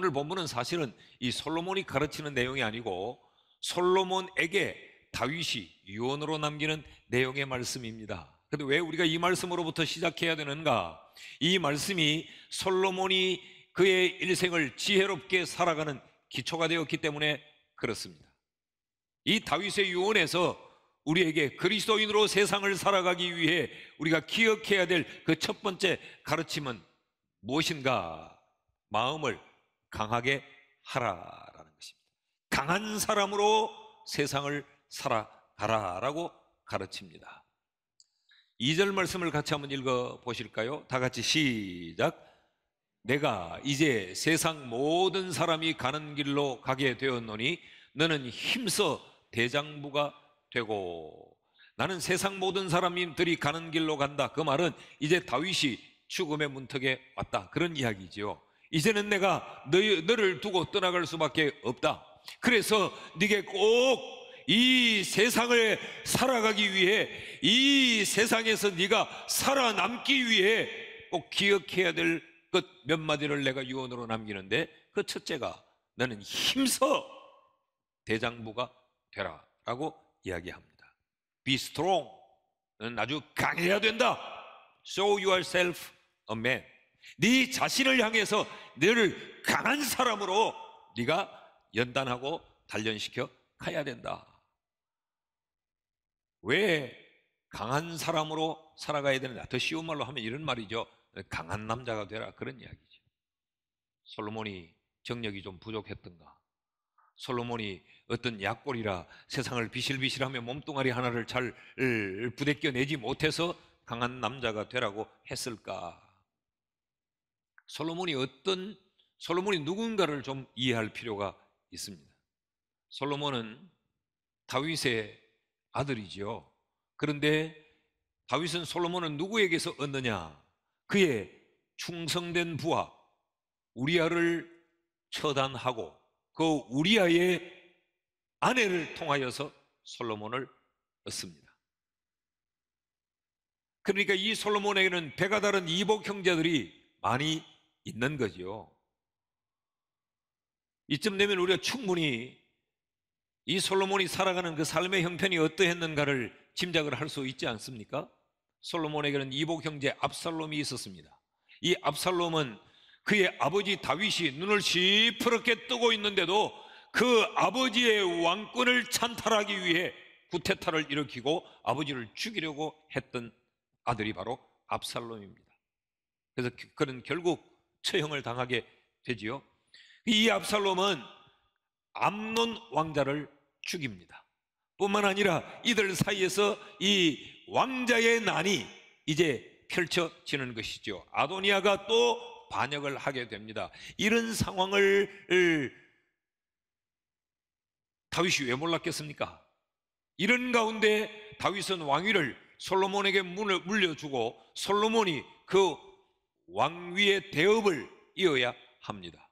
오늘 본문은 사실은 이 솔로몬이 가르치는 내용이 아니고 솔로몬에게 다윗이 유언으로 남기는 내용의 말씀입니다. 근데 왜 우리가 이 말씀으로부터 시작해야 되는가? 이 말씀이 솔로몬이 그의 일생을 지혜롭게 살아가는 기초가 되었기 때문에 그렇습니다. 이 다윗의 유언에서 우리에게 그리스도인으로 세상을 살아가기 위해 우리가 기억해야 될 그 첫 번째 가르침은 무엇인가? 마음을 강하게 하라라는 것입니다. 강한 사람으로 세상을 살아가라라고 가르칩니다. 2절 말씀을 같이 한번 읽어 보실까요? 다 같이 시작. 내가 이제 세상 모든 사람이 가는 길로 가게 되었노니 너는 힘써 대장부가 되고 나는 세상 모든 사람들이 가는 길로 간다. 그 말은 이제 다윗이 죽음의 문턱에 왔다. 그런 이야기지요. 이제는 내가 너 너를 두고 떠나갈 수밖에 없다. 그래서 네게 꼭 이 세상을 살아가기 위해 이 세상에서 네가 살아남기 위해 꼭 기억해야 될 것 몇 마디를 내가 유언으로 남기는데 그 첫째가 너는 힘써 대장부가 되라라고 이야기합니다. Be strong. 너는 아주 강해야 된다. Show yourself a man. 네 자신을 향해서 너를 강한 사람으로 네가 연단하고 단련시켜 가야 된다. 왜 강한 사람으로 살아가야 되느냐? 더 쉬운 말로 하면 이런 말이죠. 강한 남자가 되라 그런 이야기죠. 솔로몬이 정력이 좀 부족했던가? 솔로몬이 어떤 약골이라 세상을 비실비실하며 몸뚱아리 하나를 잘 어, 부대껴내지 못해서 강한 남자가 되라고 했을까? 솔로몬이 어떤 솔로몬이 누군가를 좀 이해할 필요가 있습니다. 솔로몬은 다윗의 아들이지요. 그런데 다윗은 솔로몬을 누구에게서 얻느냐? 그의 충성된 부하 우리아를 처단하고 그 우리아의 아내를 통하여서 솔로몬을 얻습니다. 그러니까 이 솔로몬에게는 배가 다른 이복 형제들이 많이 있는 거지요. 이쯤 되면 우리가 충분히 이 솔로몬이 살아가는 그 삶의 형편이 어떠했는가를 짐작을 할 수 있지 않습니까? 솔로몬에게는 이복 형제 압살롬이 있었습니다. 이 압살롬은 그의 아버지 다윗이 눈을 시퍼렇게 뜨고 있는데도 그 아버지의 왕권을 찬탈하기 위해 구테타를 일으키고 아버지를 죽이려고 했던 아들이 바로 압살롬입니다. 그래서 그- 그는 결국 처형을 당하게 되지요. 이 압살롬은 암론 왕자를 죽입니다. 뿐만 아니라 이들 사이에서 이 왕자의 난이 이제 펼쳐지는 것이죠. 아도니아가 또 반역을 하게 됩니다. 이런 상황을 다윗이 왜 몰랐겠습니까? 이런 가운데 다윗은 왕위를 솔로몬에게 물려주고 솔로몬이 그 왕위의 대업을 이어야 합니다.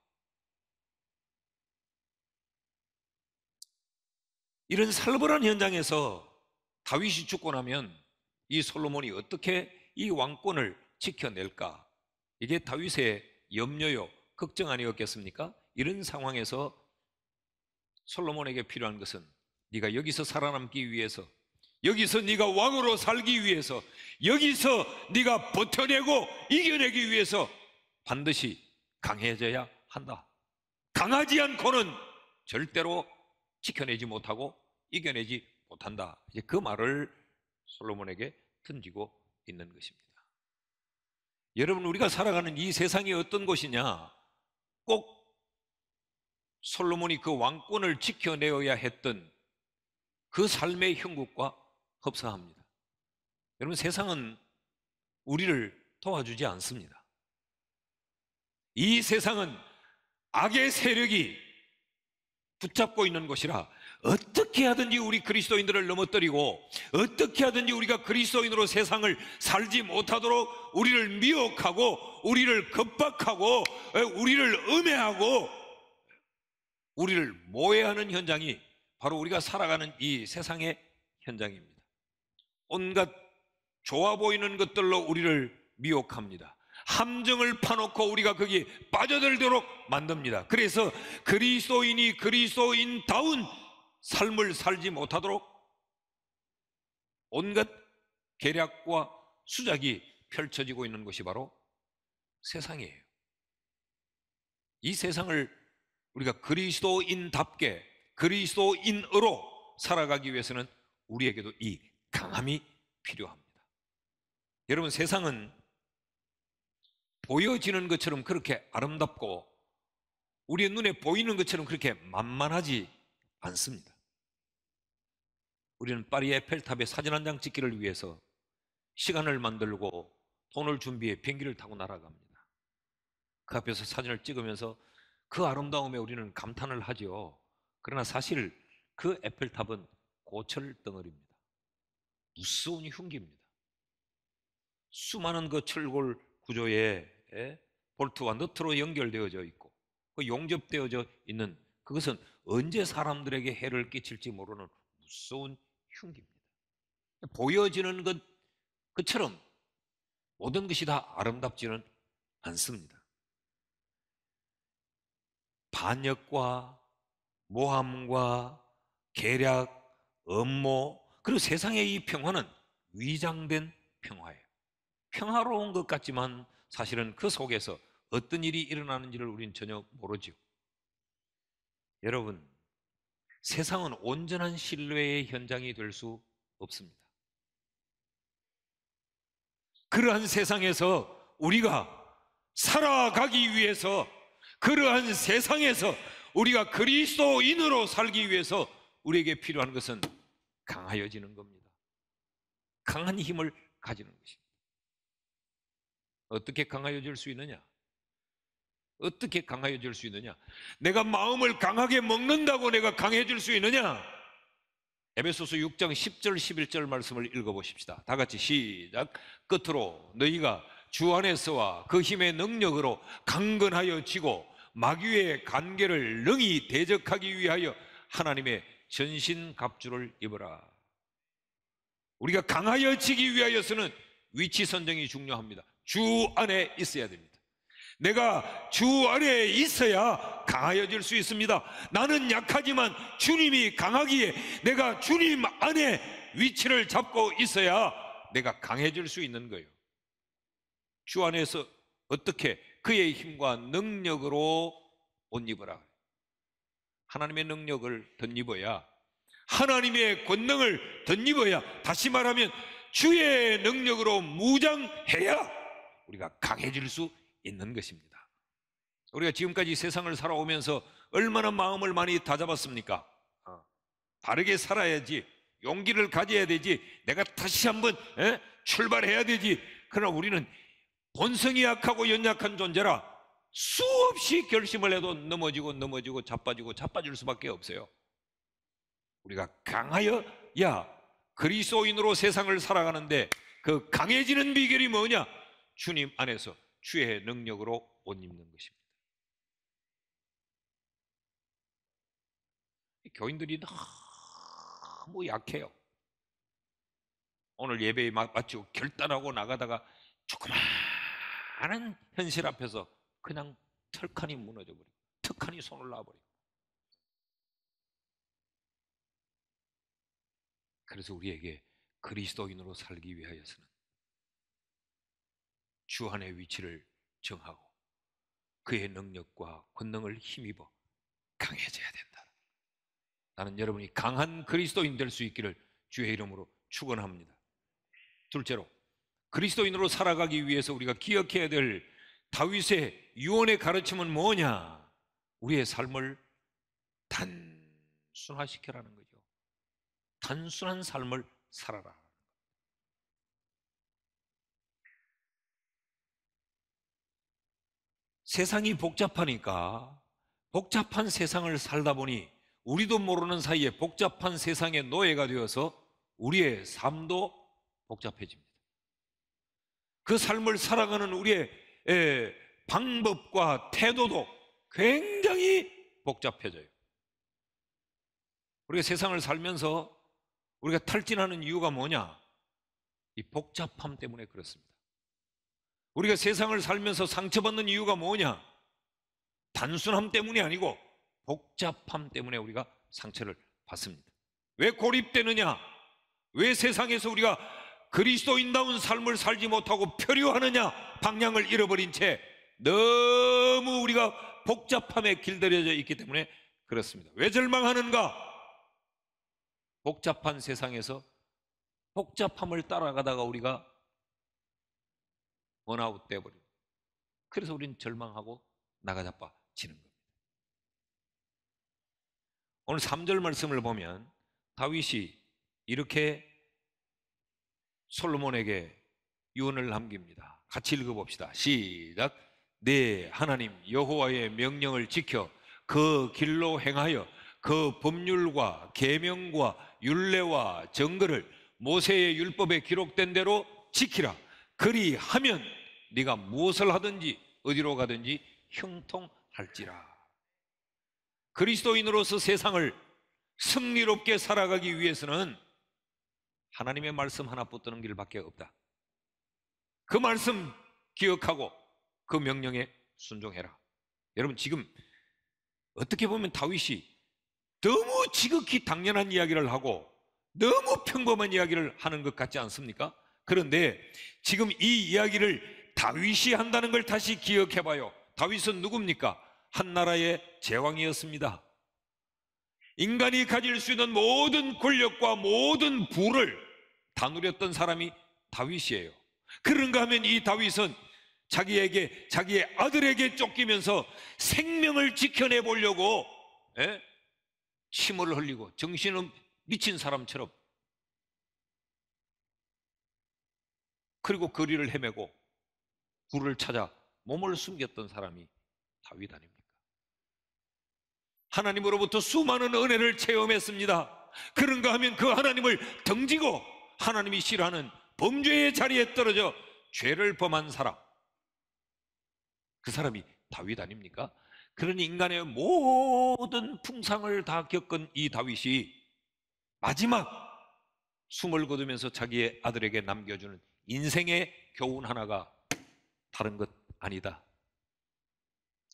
이런 살벌한 현장에서 다윗이 죽고 나면 이 솔로몬이 어떻게 이 왕권을 지켜낼까? 이게 다윗의 염려요, 걱정 아니었겠습니까? 이런 상황에서 솔로몬에게 필요한 것은 네가 여기서 살아남기 위해서 여기서 네가 왕으로 살기 위해서 여기서 네가 버텨내고 이겨내기 위해서 반드시 강해져야 한다. 강하지 않고는 절대로 지켜내지 못하고 이겨내지 못한다. 이제 그 말을 솔로몬에게 던지고 있는 것입니다. 여러분 우리가 살아가는 이 세상이 어떤 곳이냐? 꼭 솔로몬이 그 왕권을 지켜내어야 했던 그 삶의 형국과 흡사합니다. 여러분 세상은 우리를 도와주지 않습니다. 이 세상은 악의 세력이 붙잡고 있는 것이라 어떻게 하든지 우리 그리스도인들을 넘어뜨리고 어떻게 하든지 우리가 그리스도인으로 세상을 살지 못하도록 우리를 미혹하고 우리를 겁박하고 우리를 음해하고 우리를 모해하는 현장이 바로 우리가 살아가는 이 세상의 현장입니다. 온갖 좋아 보이는 것들로 우리를 미혹합니다. 함정을 파놓고 우리가 거기에 빠져들도록 만듭니다. 그래서 그리스도인이 그리스도인다운 삶을 살지 못하도록 온갖 계략과 수작이 펼쳐지고 있는 것이 바로 세상이에요. 이 세상을 우리가 그리스도인답게 그리스도인으로 살아가기 위해서는 우리에게도 이 강함이 필요합니다. 여러분 세상은 보여지는 것처럼 그렇게 아름답고 우리의 눈에 보이는 것처럼 그렇게 만만하지 않습니다. 우리는 파리 에펠탑에 사진 한 장 찍기를 위해서 시간을 만들고 돈을 준비해 비행기를 타고 날아갑니다. 그 앞에서 사진을 찍으면서 그 아름다움에 우리는 감탄을 하지 그러나 사실 그 에펠탑은 고철 덩어리입니다. 무서운 흉기입니다. 수많은 그 철골 구조에 볼트와 너트로 연결되어져 있고 그 용접되어져 있는 그것은 언제 사람들에게 해를 끼칠지 모르는 무서운 흉기입니다. 보여지는 것 그처럼 모든 것이 다 아름답지는 않습니다. 반역과 모함과 계략, 음모 그리고 세상의 이 평화는 위장된 평화예요. 평화로운 것 같지만 사실은 그 속에서 어떤 일이 일어나는지를 우리는 전혀 모르죠. 여러분, 세상은 온전한 신뢰의 현장이 될 수 없습니다. 그러한 세상에서 우리가 살아가기 위해서 그러한 세상에서 우리가 그리스도인으로 살기 위해서 우리에게 필요한 것은 강하여지는 겁니다. 강한 힘을 가지는 것입니다. 어떻게 강하여질 수 있느냐? 어떻게 강하여질 수 있느냐? 내가 마음을 강하게 먹는다고 내가 강해질 수 있느냐? 에베소서 6장 10절 11절 말씀을 읽어보십시다. 다 같이 시작. 끝으로 너희가 주 안에서와 그 힘의 능력으로 강건하여 지고 마귀의 관계를 능히 대적하기 위하여 하나님의 전신 갑주를 입어라. 우리가 강하여지기 위하여서는 위치 선정이 중요합니다. 주 안에 있어야 됩니다. 내가 주 안에 있어야 강하여질 수 있습니다. 나는 약하지만 주님이 강하기에 내가 주님 안에 위치를 잡고 있어야 내가 강해질 수 있는 거예요. 주 안에서 어떻게 그의 힘과 능력으로 옷 입어라. 하나님의 능력을 덧입어야 하나님의 권능을 덧입어야 다시 말하면 주의 능력으로 무장해야 우리가 강해질 수 있는 것입니다. 우리가 지금까지 세상을 살아오면서 얼마나 마음을 많이 다잡았습니까? 어, 바르게 살아야지 용기를 가져야 되지 내가 다시 한번 출발해야 되지 그러나 우리는 본성이 약하고 연약한 존재라 수없이 결심을 해도 넘어지고 넘어지고 자빠지고 자빠질 수밖에 없어요. 우리가 강하여 야 그리스도인으로 세상을 살아가는데 그 강해지는 비결이 뭐냐? 주님 안에서 주의 능력으로 옷 입는 것입니다. 교인들이 너무 약해요. 오늘 예배에 맞추고 결단하고 나가다가 조그마한 현실 앞에서 그냥 털칸이 무너져버리고 턱칸이 손을 놔버리고 그래서 우리에게 그리스도인으로 살기 위하여서는 주한의 위치를 정하고 그의 능력과 권능을 힘입어 강해져야 된다. 나는 여러분이 강한 그리스도인 될 수 있기를 주의 이름으로 축원합니다. 둘째로 그리스도인으로 살아가기 위해서 우리가 기억해야 될 다윗의 유언의 가르침은 뭐냐? 우리의 삶을 단순화시켜라는 거죠. 단순한 삶을 살아라. 세상이 복잡하니까 복잡한 세상을 살다 보니 우리도 모르는 사이에 복잡한 세상의 노예가 되어서 우리의 삶도 복잡해집니다. 그 삶을 살아가는 우리의 에, 방법과 태도도 굉장히 복잡해져요. 우리가 세상을 살면서 우리가 탈진하는 이유가 뭐냐? 이 복잡함 때문에 그렇습니다. 우리가 세상을 살면서 상처받는 이유가 뭐냐? 단순함 때문이 아니고 복잡함 때문에 우리가 상처를 받습니다. 왜 고립되느냐? 왜 세상에서 우리가 그리스도인다운 삶을 살지 못하고 표류하느냐? 방향을 잃어버린 채 너무 우리가 복잡함에 길들여져 있기 때문에 그렇습니다. 왜 절망하는가? 복잡한 세상에서 복잡함을 따라가다가 우리가 원아웃 돼버려 그래서 우리는 절망하고 나가자빠지는 겁니다. 오늘 3절 말씀을 보면 다윗이 이렇게 솔로몬에게 유언을 남깁니다. 같이 읽어봅시다. 시작. 네 하나님 여호와의 명령을 지켜 그 길로 행하여 그 법률과 계명과 율례와 정거를 모세의 율법에 기록된 대로 지키라 그리하면 네가 무엇을 하든지 어디로 가든지 형통할지라 그리스도인으로서 세상을 승리롭게 살아가기 위해서는 하나님의 말씀 하나 붙드는 길밖에 없다 그 말씀 기억하고 그 명령에 순종해라. 여러분 지금 어떻게 보면 다윗이 너무 지극히 당연한 이야기를 하고 너무 평범한 이야기를 하는 것 같지 않습니까? 그런데 지금 이 이야기를 다윗이 한다는 걸 다시 기억해 봐요. 다윗은 누굽니까? 한 나라의 제왕이었습니다. 인간이 가질 수 있는 모든 권력과 모든 부를 다 누렸던 사람이 다윗이에요. 그런가 하면 이 다윗은 자기에게 자기의 아들에게 쫓기면서 생명을 지켜내 보려고 예? 침을 흘리고 정신은 미친 사람처럼 그리고 거리를 헤매고 불을 찾아 몸을 숨겼던 사람이 다윗 아닙니까? 하나님으로부터 수많은 은혜를 체험했습니다. 그런가 하면 그 하나님을 등지고 하나님이 싫어하는 범죄의 자리에 떨어져 죄를 범한 사람 그 사람이 다윗 아닙니까? 그러니 인간의 모든 풍상을 다 겪은 이 다윗이 마지막 숨을 거두면서 자기의 아들에게 남겨주는 인생의 교훈 하나가 다른 것 아니다.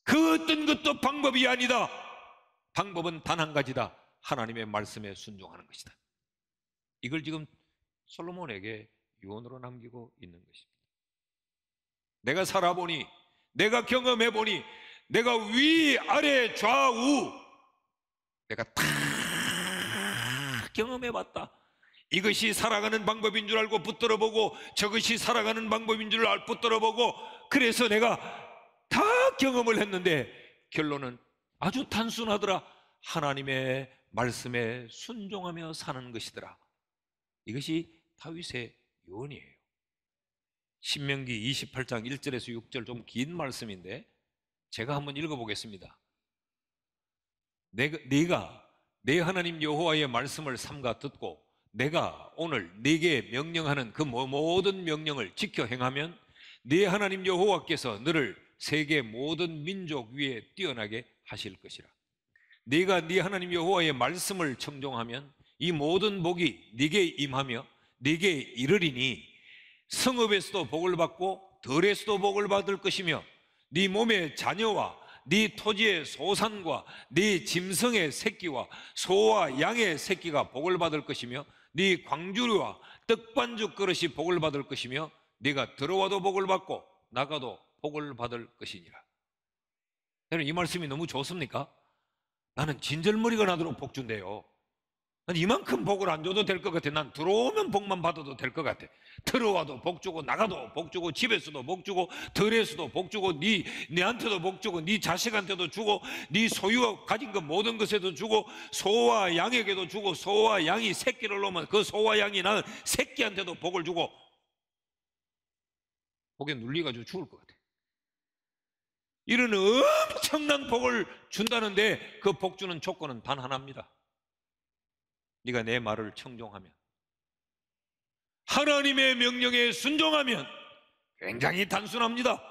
그 어떤 것도 방법이 아니다. 방법은 단 한 가지다. 하나님의 말씀에 순종하는 것이다. 이걸 지금 솔로몬에게 유언으로 남기고 있는 것입니다. 내가 살아보니 내가 경험해 보니 내가 위, 아래, 좌우 내가 다 경험해 봤다. 이것이 살아가는 방법인 줄 알고 붙들어 보고 저것이 살아가는 방법인 줄알 붙들어 보고 그래서 내가 다 경험을 했는데 결론은 아주 단순하더라. 하나님의 말씀에 순종하며 사는 것이더라. 이것이 다윗의 요원이에요. 신명기 28장 1절에서 6절 좀 긴 말씀인데 제가 한번 읽어보겠습니다. 내가, 네가 내 하나님 여호와의 말씀을 삼가 듣고 내가 오늘 네게 명령하는 그 모든 명령을 지켜 행하면 네 하나님 여호와께서 너를 세계 모든 민족 위에 뛰어나게 하실 것이라. 네가 네 하나님 여호와의 말씀을 청종하면 이 모든 복이 네게 임하며 네게 이르리니 성읍에서도 복을 받고 덜에서도 복을 받을 것이며 네 몸의 자녀와 네 토지의 소산과 네 짐승의 새끼와 소와 양의 새끼가 복을 받을 것이며 네 광주류와 떡반죽 그릇이 복을 받을 것이며 네가 들어와도 복을 받고 나가도 복을 받을 것이니라. 여러분 이 말씀이 너무 좋습니까? 나는 진절머리가 나도록 복준대요. 이만큼 복을 안 줘도 될 것 같아. 난 들어오면 복만 받아도 될 것 같아. 들어와도 복 주고 나가도 복 주고 집에서도 복 주고 덜에서도 복 주고 네 내한테도 복 주고 네 자식한테도 주고 네 소유가 가진 것 모든 것에도 주고 소와 양에게도 주고 소와 양이 새끼를 놓으면 그 소와 양이 나는 새끼한테도 복을 주고 복에 눌리가지고 죽을 것 같아. 이런 엄청난 복을 준다는데 그 복 주는 조건은 단 하나입니다. 네가 내 말을 청종하면 하나님의 명령에 순종하면 굉장히 단순합니다.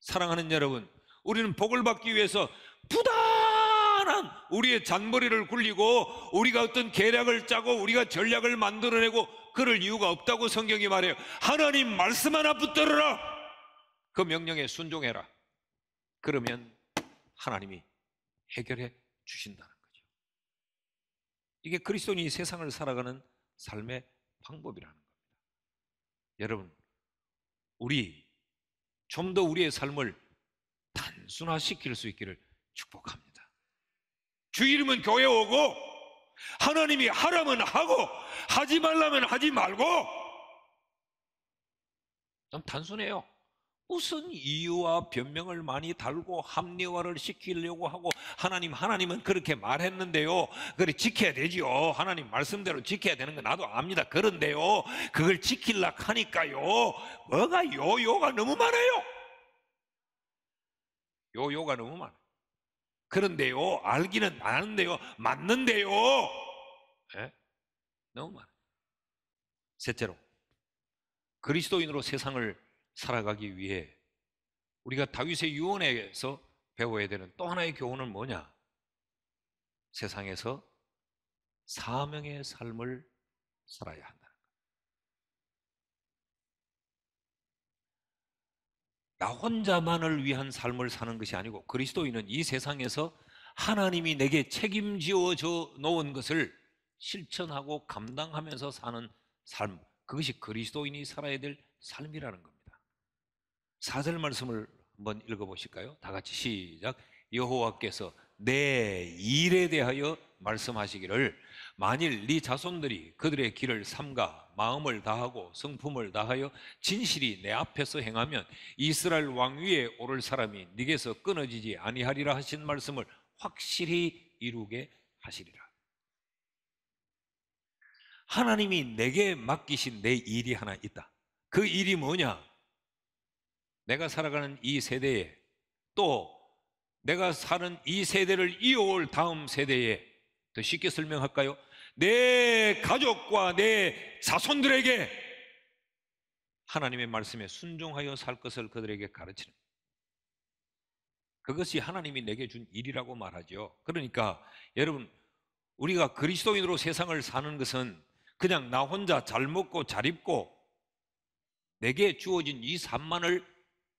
사랑하는 여러분, 우리는 복을 받기 위해서 부단한 우리의 잔머리를 굴리고 우리가 어떤 계략을 짜고 우리가 전략을 만들어내고 그럴 이유가 없다고 성경이 말해요. 하나님 말씀 하나 붙들어라. 그 명령에 순종해라. 그러면 하나님이 해결해 주신다. 이게 그리스도인이 세상을 살아가는 삶의 방법이라는 겁니다. 여러분, 우리 좀 더 우리의 삶을 단순화시킬 수 있기를 축복합니다. 주 이름은 교회 오고 하나님이 하라면 하고 하지 말라면 하지 말고 좀 단순해요. 무슨 이유와 변명을 많이 달고 합리화를 시키려고 하고 하나님 하나님은 그렇게 말했는데요. 그래 지켜야 되지요. 하나님 말씀대로 지켜야 되는 거 나도 압니다. 그런데요. 그걸 지킬라 하니까요. 뭐가 요요가 너무 많아요. 요요가 너무 많아. 그런데요. 알기는 많은데요 맞는데요. 네? 너무 많아. 셋째로 그리스도인으로 세상을 살아가기 위해 우리가 다윗의 유언에서 배워야 되는 또 하나의 교훈은 뭐냐? 세상에서 사명의 삶을 살아야 한다는 것. 나 혼자만을 위한 삶을 사는 것이 아니고 그리스도인은 이 세상에서 하나님이 내게 책임지어 놓은 것을 실천하고 감당하면서 사는 삶, 그것이 그리스도인이 살아야 될 삶이라는 겁니다. 사절 말씀을 한번 읽어보실까요? 다 같이 시작. 여호와께서 내 일에 대하여 말씀하시기를 만일 네 자손들이 그들의 길을 삼가 마음을 다하고 성품을 다하여 진실이 내 앞에서 행하면 이스라엘 왕위에 오를 사람이 네게서 끊어지지 아니하리라 하신 말씀을 확실히 이루게 하시리라. 하나님이 내게 맡기신 내 일이 하나 있다. 그 일이 뭐냐? 내가 살아가는 이 세대에 또 내가 사는 이 세대를 이어올 다음 세대에 더 쉽게 설명할까요? 내 가족과 내 자손들에게 하나님의 말씀에 순종하여 살 것을 그들에게 가르치는 그것이 하나님이 내게 준 일이라고 말하죠. 그러니까 여러분 우리가 그리스도인으로 세상을 사는 것은 그냥 나 혼자 잘 먹고 잘 입고 내게 주어진 이 삶만을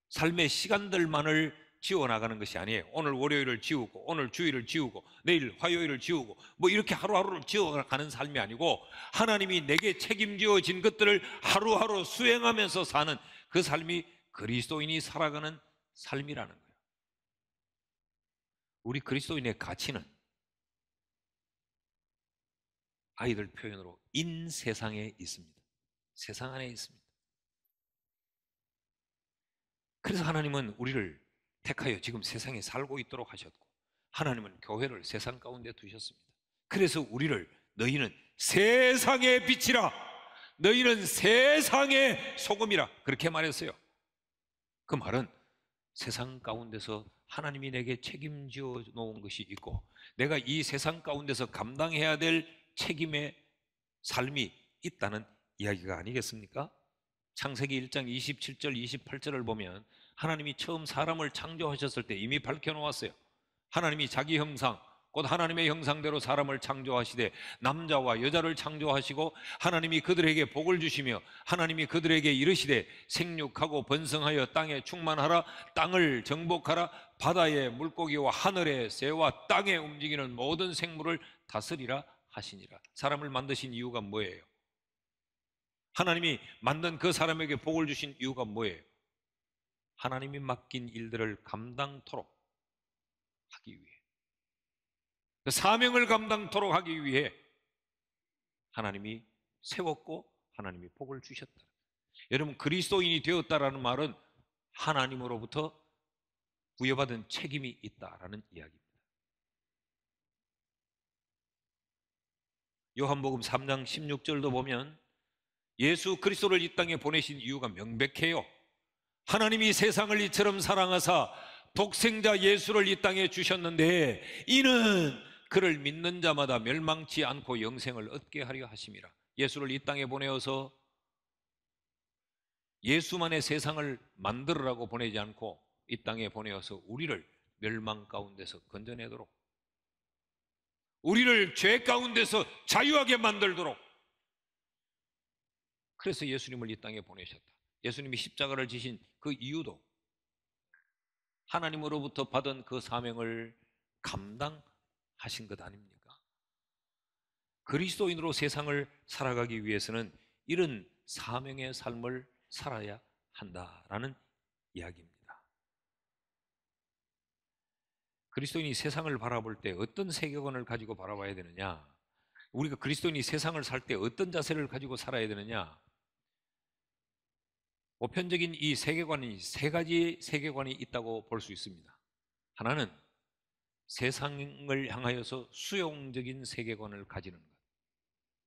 삶의 시간들만을 지워나가는 것이 아니에요. 오늘 월요일을 지우고, 오늘 주일을 지우고, 내일 화요일을 지우고, 뭐 이렇게 하루하루를 지워가는 삶이 아니고, 하나님이 내게 책임지어진 것들을 하루하루 수행하면서 사는 그 삶이 그리스도인이 살아가는 삶이라는 거예요. 우리 그리스도인의 가치는 아이들 표현으로 인 세상에 있습니다. 세상 안에 있습니다. 그래서 하나님은 우리를 택하여 지금 세상에 살고 있도록 하셨고 하나님은 교회를 세상 가운데 두셨습니다. 그래서 우리를 너희는 세상의 빛이라 너희는 세상의 소금이라 그렇게 말했어요. 그 말은 세상 가운데서 하나님이 내게 책임지어 놓은 것이 있고 내가 이 세상 가운데서 감당해야 될 책임의 삶이 있다는 이야기가 아니겠습니까? 창세기 1장 27절 28절을 보면 하나님이 처음 사람을 창조하셨을 때 이미 밝혀놓았어요. 하나님이 자기 형상 곧 하나님의 형상대로 사람을 창조하시되 남자와 여자를 창조하시고 하나님이 그들에게 복을 주시며 하나님이 그들에게 이르시되 생육하고 번성하여 땅에 충만하라 땅을 정복하라 바다의 물고기와 하늘의 새와 땅에 움직이는 모든 생물을 다스리라 하시니라 사람을 만드신 이유가 뭐예요? 하나님이 만든 그 사람에게 복을 주신 이유가 뭐예요? 하나님이 맡긴 일들을 감당토록 하기 위해. 그 사명을 감당토록 하기 위해 하나님이 세웠고 하나님이 복을 주셨다. 여러분 그리스도인이 되었다라는 말은 하나님으로부터 부여받은 책임이 있다라는 이야기입니다. 요한복음 3장 16절도 보면 예수 그리스도를 이 땅에 보내신 이유가 명백해요. 하나님이 세상을 이처럼 사랑하사 독생자 예수를 이 땅에 주셨는데 이는 그를 믿는 자마다 멸망치 않고 영생을 얻게 하려 하심이라. 예수를 이 땅에 보내어서 예수만의 세상을 만들으라고 보내지 않고 이 땅에 보내어서 우리를 멸망 가운데서 건져내도록 우리를 죄 가운데서 자유하게 만들도록 그래서 예수님을 이 땅에 보내셨다. 예수님이 십자가를 지신 그 이유도 하나님으로부터 받은 그 사명을 감당하신 것 아닙니까? 그리스도인으로 세상을 살아가기 위해서는 이런 사명의 삶을 살아야 한다라는 이야기입니다. 그리스도인이 세상을 바라볼 때 어떤 세계관을 가지고 바라봐야 되느냐? 우리가 그리스도인이 세상을 살 때 어떤 자세를 가지고 살아야 되느냐? 보편적인 이 세계관이 세 가지 세계관이 있다고 볼 수 있습니다. 하나는 세상을 향하여서 수용적인 세계관을 가지는 것.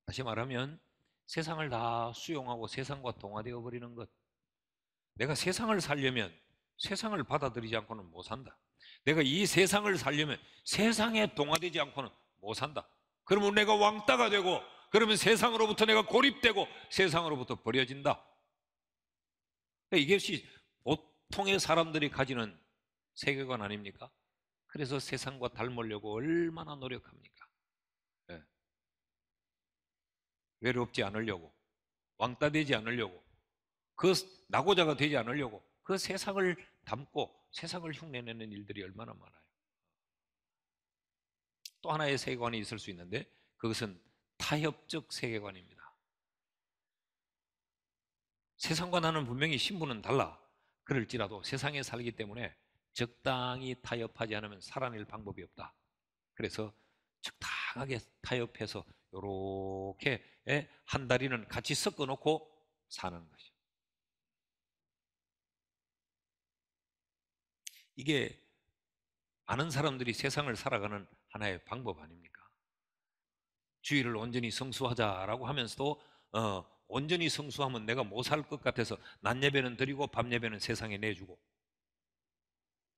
다시 말하면 세상을 다 수용하고 세상과 동화되어 버리는 것. 내가 세상을 살려면 세상을 받아들이지 않고는 못 산다. 내가 이 세상을 살려면 세상에 동화되지 않고는 못 산다. 그러면 내가 왕따가 되고 그러면 세상으로부터 내가 고립되고 세상으로부터 버려진다. 그러니까 이것이 보통의 사람들이 가지는 세계관 아닙니까? 그래서 세상과 닮으려고 얼마나 노력합니까? 네. 외롭지 않으려고 왕따 되지 않으려고 그 낙오자가 되지 않으려고 그 세상을 담고 세상을 흉내내는 일들이 얼마나 많아요. 또 하나의 세계관이 있을 수 있는데 그것은 타협적 세계관입니다. 세상과 나는 분명히 신분은 달라. 그럴지라도 세상에 살기 때문에 적당히 타협하지 않으면 살아낼 방법이 없다. 그래서 적당하게 타협해서 이렇게 예, 한 다리는 같이 섞어 놓고 사는 것이죠 이게 많은 사람들이 세상을 살아가는 하나의 방법 아닙니까? 주의를 온전히 성수하자라고 하면서도 어, 온전히 성수하면 내가 못 살 것 같아서 낮 예배는 드리고 밤 예배는 세상에 내주고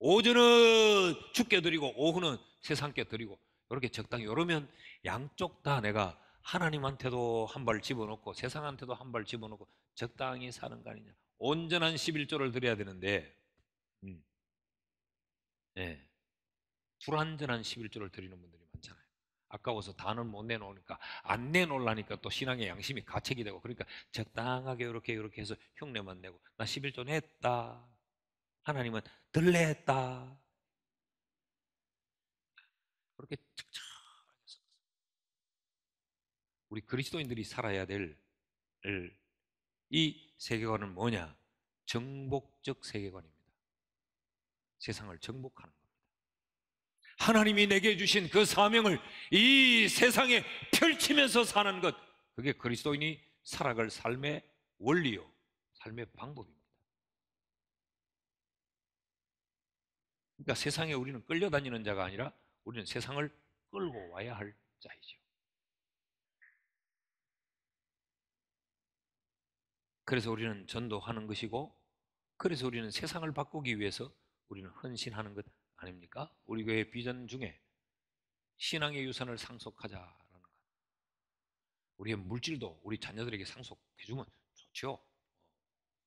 오전은 죽게 드리고 오후는 세상께 드리고 이렇게 적당히 이러면 양쪽 다 내가 하나님한테도 한 발 집어넣고 세상한테도 한 발 집어넣고 적당히 사는 거 아니냐 온전한 11조를 드려야 되는데 음. 네. 불완전한 11조를 드리는 분들이 아까워서 단을 못 내놓으니까 안 내놓으려니까 또 신앙의 양심이 가책이 되고 그러니까 적당하게 이렇게 이렇게 해서 흉내만 내고 나 11조 냈다 하나님은 들레 했다 그렇게 적절하게 썼어 우리 그리스도인들이 살아야 될 이 세계관은 뭐냐 정복적 세계관입니다 세상을 정복하는 것 하나님이 내게 주신 그 사명을 이 세상에 펼치면서 사는 것 그게 그리스도인이 살아갈 삶의 원리요 삶의 방법입니다 그러니까 세상에 우리는 끌려다니는 자가 아니라 우리는 세상을 끌고 와야 할 자이죠 그래서 우리는 전도하는 것이고 그래서 우리는 세상을 바꾸기 위해서 우리는 헌신하는 것 아닙니까? 우리 교회 비전 중에 신앙의 유산을 상속하자라는 것. 우리의 물질도 우리 자녀들에게 상속해주면 좋죠.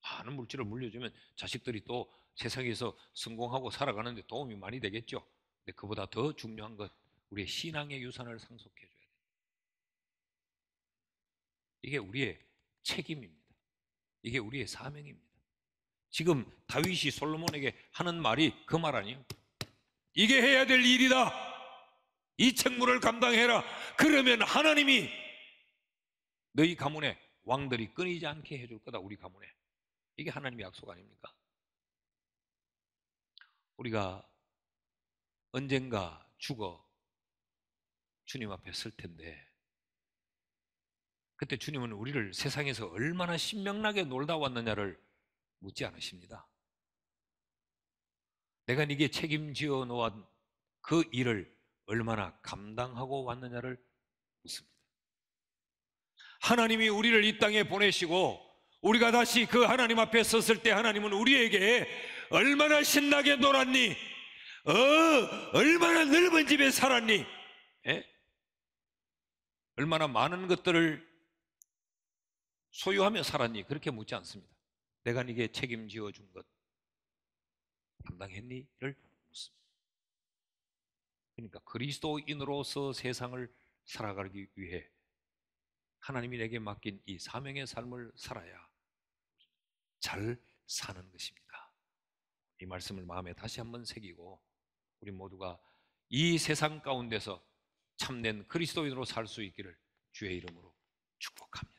많은 물질을 물려주면 자식들이 또 세상에서 성공하고 살아가는데 도움이 많이 되겠죠. 근데 그보다 더 중요한 것, 우리의 신앙의 유산을 상속해줘야 돼요. 이게 우리의 책임입니다. 이게 우리의 사명입니다. 지금 다윗이 솔로몬에게 하는 말이 그 말 아니에요? 이게 해야 될 일이다. 이 책무를 감당해라. 그러면 하나님이 너희 가문에 왕들이 끊이지 않게 해줄 거다. 우리 가문에. 이게 하나님의 약속 아닙니까? 우리가 언젠가 죽어 주님 앞에 설 텐데 그때 주님은 우리를 세상에서 얼마나 신명나게 놀다 왔느냐를 묻지 않으십니다. 내가 네게 책임지어 놓은 그 일을 얼마나 감당하고 왔느냐를 묻습니다. 하나님이 우리를 이 땅에 보내시고 우리가 다시 그 하나님 앞에 섰을 때 하나님은 우리에게 얼마나 신나게 놀았니? 어, 얼마나 넓은 집에 살았니? 에? 예? 얼마나 많은 것들을 소유하며 살았니? 그렇게 묻지 않습니다. 내가 네게 책임지어 준 것. 담당했니를 묻습니다. 그러니까 그리스도인으로서 세상을 살아가기 위해 하나님이 내게 맡긴 이 사명의 삶을 살아야 잘 사는 것입니다. 이 말씀을 마음에 다시 한번 새기고 우리 모두가 이 세상 가운데서 참된 그리스도인으로 살 수 있기를 주의 이름으로 축복합니다.